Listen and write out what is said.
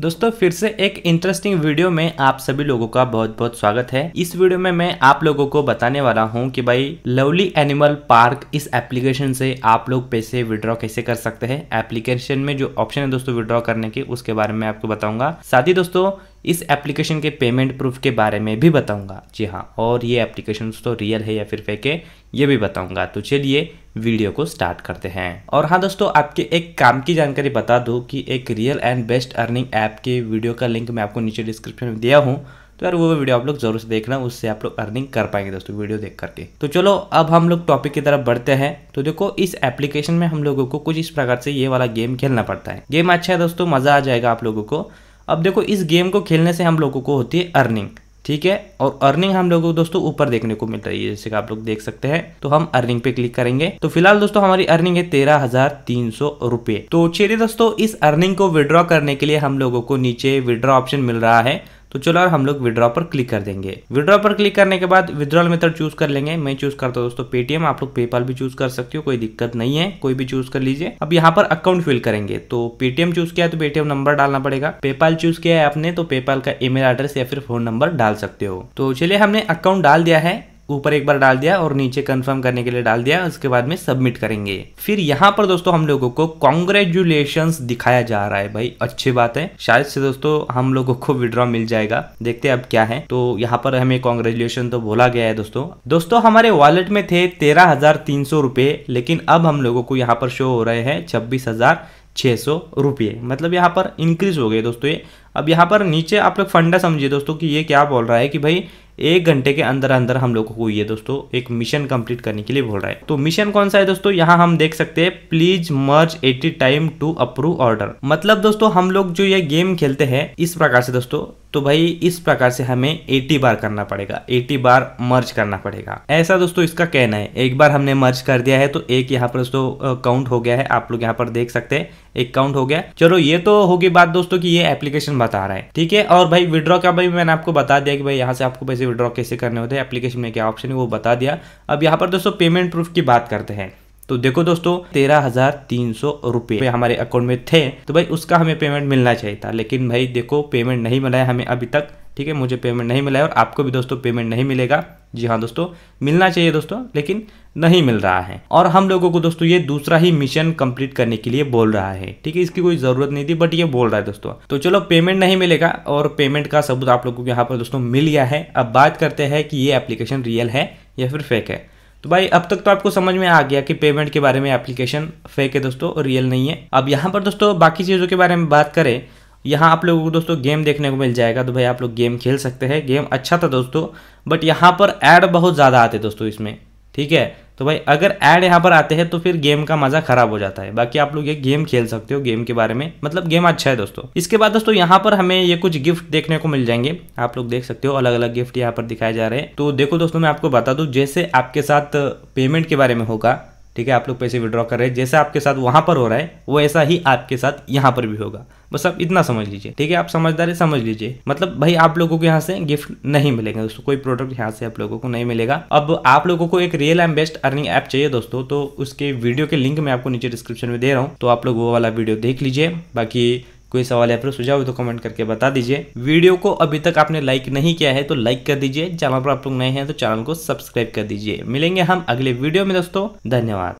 दोस्तों फिर से एक इंटरेस्टिंग वीडियो में आप सभी लोगों का बहुत बहुत स्वागत है इस वीडियो में मैं आप लोगों को बताने वाला हूं कि भाई लवली एनिमल पार्क इस एप्लीकेशन से आप लोग पैसे विड्रॉ कैसे कर सकते हैं एप्लीकेशन में जो ऑप्शन है दोस्तों विड्रॉ करने के उसके बारे में आपको बताऊंगा साथ ही दोस्तों इस एप्लीकेशन के पेमेंट प्रूफ के बारे में भी बताऊंगा जी हाँ और ये एप्लीकेशन दोस्तों रियल है या फिर फेक है ये भी बताऊंगा तो चलिए वीडियो को स्टार्ट करते हैं और हाँ दोस्तों आपके एक काम की जानकारी बता दूँ कि एक real and best earning app के वीडियो का लिंक मैं आपको नीचे डिस्क्रिप्शन में दिया हूँ तो यार वो वीडियो आप लोग जरूर से देखना उससे आप लोग अर्निंग कर पाएंगे दोस्तों वीडियो देख करके तो चलो अब हम लोग टॉपिक की तरफ बढ़ते हैं तो देखो इस एप्लीकेशन में हम लोगों को कुछ इस प्रकार से ये वाला गेम खेलना पड़ता है गेम अच्छा है दोस्तों मजा आ जाएगा आप लोगों को अब देखो इस गेम को खेलने से हम लोगों को होती है अर्निंग ठीक है और अर्निंग हम लोगों को दोस्तों ऊपर देखने को मिल रही है जैसे आप लोग देख सकते हैं तो हम अर्निंग पे क्लिक करेंगे तो फिलहाल दोस्तों हमारी अर्निंग है तेरह हजार तीन सौ रुपए तो चलिए दोस्तों इस अर्निंग को विड्रॉ करने के लिए हम लोगों को नीचे विड्रॉ ऑप्शन मिल रहा है तो चलो यार हम लोग विड्रॉ पर क्लिक कर देंगे विड्रॉ पर क्लिक करने के बाद विद्रॉल मेथड चूज कर लेंगे मैं चूज करता हूँ दोस्तों पेटीएम आप लोग पेपाल भी चूज कर सकते हो कोई दिक्कत नहीं है कोई भी चूज कर लीजिए अब यहाँ पर अकाउंट फिल करेंगे तो पेटीएम चूज किया तो पेटीएम नंबर डालना पड़ेगा पेपाल चूज किया है आपने तो पेपाल का ईमेल एड्रेस या फिर फोन नंबर डाल सकते हो तो चलिए हमने अकाउंट डाल दिया है ऊपर एक बार डाल दिया और नीचे कंफर्म करने के लिए डाल दिया उसके बाद में सबमिट करेंगे फिर यहाँ पर दोस्तों हम लोगों को कॉन्ग्रेचुलेशन दिखाया जा रहा है भाई अच्छी बात है शायद से दोस्तों हम लोगों को विड्रॉ मिल जाएगा देखते अब क्या है तो यहाँ पर हमें कॉन्ग्रेचुलेशन तो बोला गया है दोस्तों दोस्तों हमारे वॉलेट में थे तेरह हजार तीन सौ लेकिन अब हम लोगों को यहाँ पर शो हो रहे हैं छब्बीस हजार सौ रुपये मतलब यहाँ पर इंक्रीज हो गए दोस्तों ये अब यहाँ पर नीचे आप लोग फंडा समझिए दोस्तों कि ये क्या बोल रहा है कि भाई एक घंटे के अंदर अंदर हम लोगों को ये दोस्तों एक मिशन कंप्लीट करने के लिए बोल रहा है तो मिशन कौन सा है दोस्तों यहाँ हम देख सकते हैं please merge at time to approve order मतलब दोस्तों हम लोग जो ये गेम खेलते हैं इस प्रकार से दोस्तों तो भाई इस प्रकार से हमें 80 बार करना पड़ेगा 80 बार मर्ज करना पड़ेगा ऐसा दोस्तों इसका कहना है एक बार हमने मर्ज कर दिया है तो एक यहाँ पर दोस्तों काउंट हो गया है आप लोग यहाँ पर देख सकते हैं एक काउंट हो गया चलो ये तो होगी बात दोस्तों की ये एप्लीकेशन बता रहा है ठीक है और भाई विड्रॉ का भाई मैंने आपको बता दिया कि भाई यहाँ से आपको पैसे विड्रॉ कैसे करने होते हैं एप्लीकेशन में क्या ऑप्शन है वो बता दिया अब यहाँ पर दोस्तों पेमेंट प्रूफ की बात करते हैं तो देखो दोस्तों तेरह हजार तीन सौ रुपये हमारे अकाउंट में थे तो भाई उसका हमें पेमेंट मिलना चाहिए था लेकिन भाई देखो पेमेंट नहीं मिला है हमें अभी तक ठीक है मुझे पेमेंट नहीं मिला है और आपको भी दोस्तों पेमेंट नहीं मिलेगा जी हाँ दोस्तों मिलना चाहिए दोस्तों लेकिन नहीं मिल रहा है और हम लोगों को दोस्तों ये दूसरा ही मिशन कंप्लीट करने के लिए बोल रहा है ठीक है इसकी कोई ज़रूरत नहीं थी बट ये बोल रहा है दोस्तों तो चलो पेमेंट नहीं मिलेगा और पेमेंट का सबूत आप लोगों को यहाँ पर दोस्तों मिल गया है अब बात करते हैं कि ये एप्लीकेशन रियल है या फिर फेक है तो भाई अब तक तो आपको समझ में आ गया कि पेमेंट के बारे में एप्लीकेशन फेक है दोस्तों रियल नहीं है अब यहाँ पर दोस्तों बाकी चीज़ों के बारे में बात करें यहाँ आप लोगों को दोस्तों गेम देखने को मिल जाएगा तो भाई आप लोग गेम खेल सकते हैं गेम अच्छा था दोस्तों बट यहाँ पर ऐड बहुत ज़्यादा आते दोस्तों इसमें ठीक है तो भाई अगर ऐड यहाँ पर आते हैं तो फिर गेम का मजा खराब हो जाता है बाकी आप लोग ये गेम खेल सकते हो गेम के बारे में मतलब गेम अच्छा है दोस्तों इसके बाद दोस्तों यहाँ पर हमें ये कुछ गिफ्ट देखने को मिल जाएंगे आप लोग देख सकते हो अलग अलग गिफ्ट यहाँ पर दिखाए जा रहे हैं तो देखो दोस्तों मैं आपको बता दूँ जैसे आपके साथ पेमेंट के बारे में होगा ठीक है आप लोग पैसे विड्रॉ कर रहे हैं जैसा आपके साथ वहां पर हो रहा है वो ऐसा ही आपके साथ यहाँ पर भी होगा बस आप इतना समझ लीजिए ठीक है आप समझदार है समझ लीजिए मतलब भाई आप लोगों को यहाँ से गिफ्ट नहीं मिलेगा दोस्तों कोई प्रोडक्ट यहाँ से आप लोगों को नहीं मिलेगा अब आप लोगों को एक real and best earning app चाहिए दोस्तों तो उसके वीडियो के लिंक मैं आपको नीचे डिस्क्रिप्शन में दे रहा हूँ तो आप लोग वो वाला वीडियो देख लीजिए बाकी कोई सवाल या फिर सुझाव तो कमेंट करके बता दीजिए वीडियो को अभी तक आपने लाइक नहीं किया है तो लाइक कर दीजिए चैनल पर आप लोग नए हैं तो चैनल को सब्सक्राइब कर दीजिए मिलेंगे हम अगले वीडियो में दोस्तों धन्यवाद